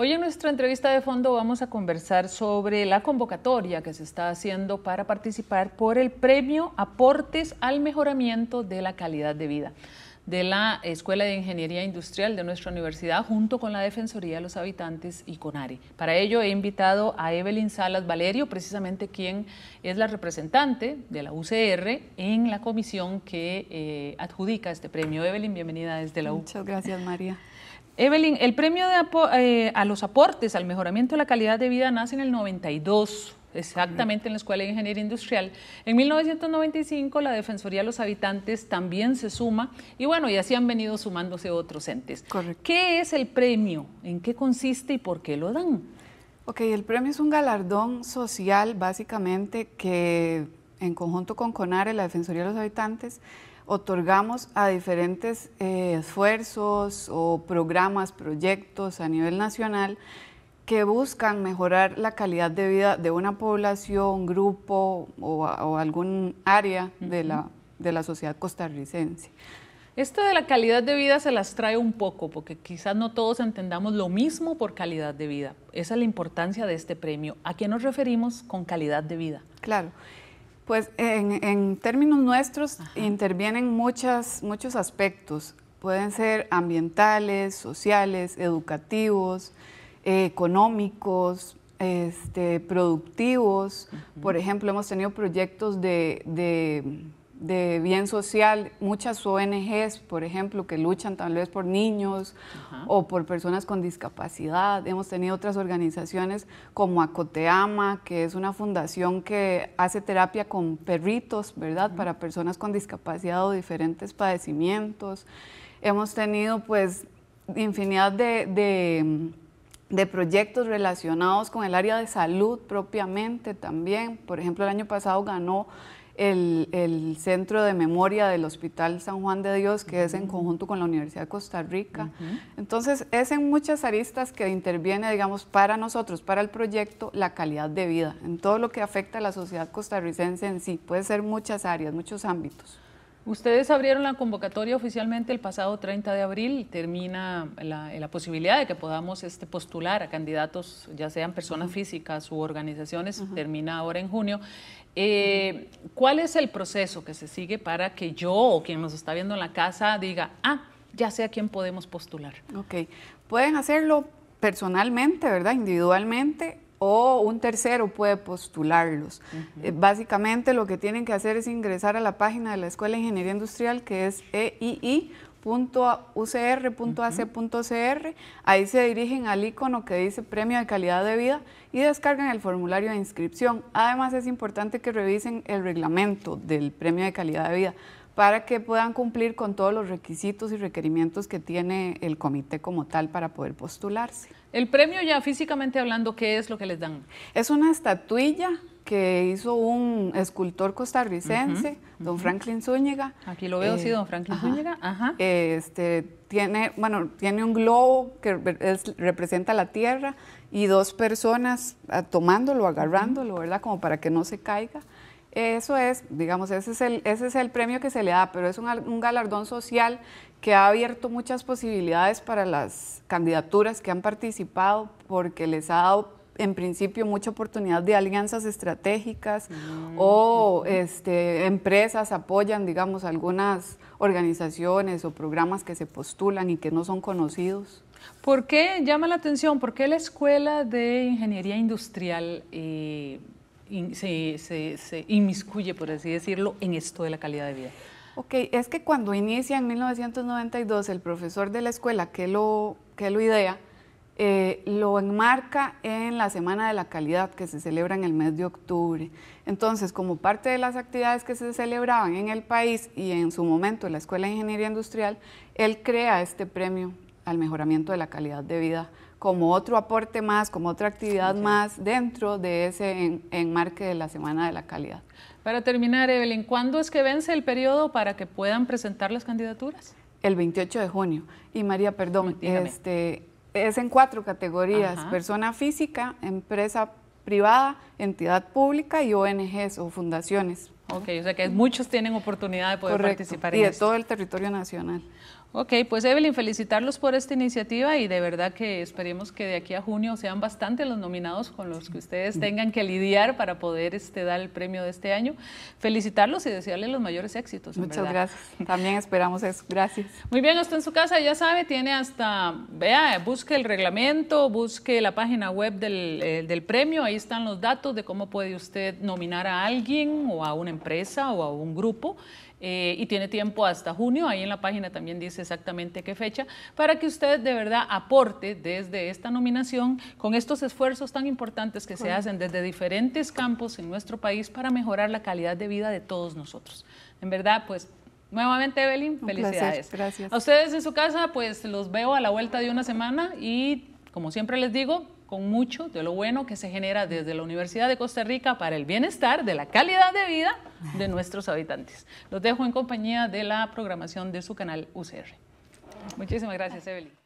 Hoy en nuestra entrevista de fondo vamos a conversar sobre la convocatoria que se está haciendo para participar por el premio Aportes al Mejoramiento de la Calidad de Vida de la Escuela de Ingeniería Industrial de nuestra universidad junto con la Defensoría de los Habitantes y CONARE. Para ello he invitado a Evelyn Salas Valerio, precisamente quien es la representante de la UCR en la comisión que eh, adjudica este premio. Evelyn, bienvenida desde la U. Muchas gracias, María. Evelyn, el premio eh, a los aportes al mejoramiento de la calidad de vida nace en el 92, exactamente en la Escuela de Ingeniería Industrial. En 1995 la Defensoría de los Habitantes también se suma y bueno, y así han venido sumándose otros entes. Correcto. ¿Qué es el premio? ¿En qué consiste y por qué lo dan? Ok, el premio es un galardón social básicamente que en conjunto con CONARE, la Defensoría de los Habitantes, otorgamos a diferentes eh, esfuerzos o programas, proyectos a nivel nacional que buscan mejorar la calidad de vida de una población, grupo o, algún área de, la, de la sociedad costarricense. Esto de la calidad de vida se las trae un poco, porque quizás no todos entendamos lo mismo por calidad de vida. Esa es la importancia de este premio. ¿A qué nos referimos con calidad de vida? Claro. Pues en, términos nuestros intervienen muchos aspectos. Pueden ser ambientales, sociales, educativos, económicos, este, productivos. Por ejemplo, hemos tenido proyectos de de bien social, muchas ONGs, por ejemplo, que luchan tal vez por niños o por personas con discapacidad. Hemos tenido otras organizaciones como Acoteama, que es una fundación que hace terapia con perritos, ¿verdad? Para personas con discapacidad o diferentes padecimientos. Hemos tenido pues infinidad de proyectos relacionados con el área de salud propiamente también. Por ejemplo, el año pasado ganó el, Centro de Memoria del Hospital San Juan de Dios, que es en conjunto con la Universidad de Costa Rica. Entonces, es en muchas aristas que interviene, digamos, para nosotros, para el proyecto, la calidad de vida, en todo lo que afecta a la sociedad costarricense en sí. Puede ser muchas áreas, muchos ámbitos. Ustedes abrieron la convocatoria oficialmente el pasado 30 de abril. Termina la, posibilidad de que podamos este, postular a candidatos, ya sean personas físicas u organizaciones. Termina ahora en junio. Eh, ¿Cuál es el proceso que se sigue para que yo o quien nos está viendo en la casa diga, ah, ya sé a quién podemos postular? Ok. Pueden hacerlo personalmente, ¿verdad? Individualmente o un tercero puede postularlos. Eh, básicamente lo que tienen que hacer es ingresar a la página de la Escuela de Ingeniería Industrial que es eii.ucr.ac.cr. Ahí se dirigen al icono que dice Premio de Calidad de Vida y descargan el formulario de inscripción. Además es importante que revisen el reglamento del Premio de Calidad de Vida para que puedan cumplir con todos los requisitos y requerimientos que tiene el comité como tal para poder postularse. El premio ya físicamente hablando, ¿qué es lo que les dan? Es una estatuilla que hizo un escultor costarricense, don Franklin Zúñiga. Aquí lo veo, sí, eh, don Franklin Zúñiga. Ajá. Este, tiene, bueno, tiene un globo que representa la tierra y dos personas ah, tomándolo, agarrándolo, ¿verdad? Como para que no se caiga. Eso es, digamos, ese es el, ese es el premio que se le da, pero es un, galardón social que ha abierto muchas posibilidades para las candidaturas que han participado porque les ha dado en principio mucha oportunidad de alianzas estratégicas mm. o este, empresas apoyan, digamos, algunas organizaciones o programas que se postulan y que no son conocidos. ¿Por qué llama la atención? ¿Por qué la Escuela de Ingeniería Industrial eh, se, se, inmiscuye, por así decirlo, en esto de la calidad de vida? Ok, es que cuando inicia en 1992 el profesor de la escuela que lo, que lo idea, eh, lo enmarca en la Semana de la Calidad que se celebra en el mes de octubre. Entonces, como parte de las actividades que se celebraban en el país y en su momento en la Escuela de Ingeniería Industrial, él crea este premio al mejoramiento de la calidad de vida como otro aporte más, como otra actividad más dentro de ese enmarque de la Semana de la Calidad. Para terminar, Evelyn, ¿cuándo es que vence el periodo para que puedan presentar las candidaturas? El 28 de junio. Y María, perdón, este, es en cuatro categorías, persona física, empresa privada, entidad pública y ONGs o fundaciones. Ok, o sea que muchos tienen oportunidad de poder participar en Y de todo el territorio nacional. Ok, pues Evelyn, felicitarlos por esta iniciativa y de verdad que esperemos que de aquí a junio sean bastante los nominados con los que ustedes tengan que lidiar para poder este, dar el premio de este año. Felicitarlos y desearles los mayores éxitos. Muchas gracias. También esperamos eso. Gracias. Muy bien, usted en su casa ya sabe, tiene hasta, vea, busque el reglamento, busque la página web del, eh, del premio, ahí están los datos de cómo puede usted nominar a alguien o a una empresa empresa o a un grupo eh, y tiene tiempo hasta junio, ahí en la página también dice exactamente qué fecha, para que usted de verdad aporte desde esta nominación con estos esfuerzos tan importantes que se hacen desde diferentes campos en nuestro país para mejorar la calidad de vida de todos nosotros. En verdad, pues Nuevamente, Evelyn, felicidades. gracias. A ustedes en su casa, pues los veo a la vuelta de una semana y, como siempre les digo, con mucho de lo bueno que se genera desde la Universidad de Costa Rica para el bienestar de la calidad de vida de nuestros habitantes. Los dejo en compañía de la programación de su canal UCR. Muchísimas gracias, Evelyn.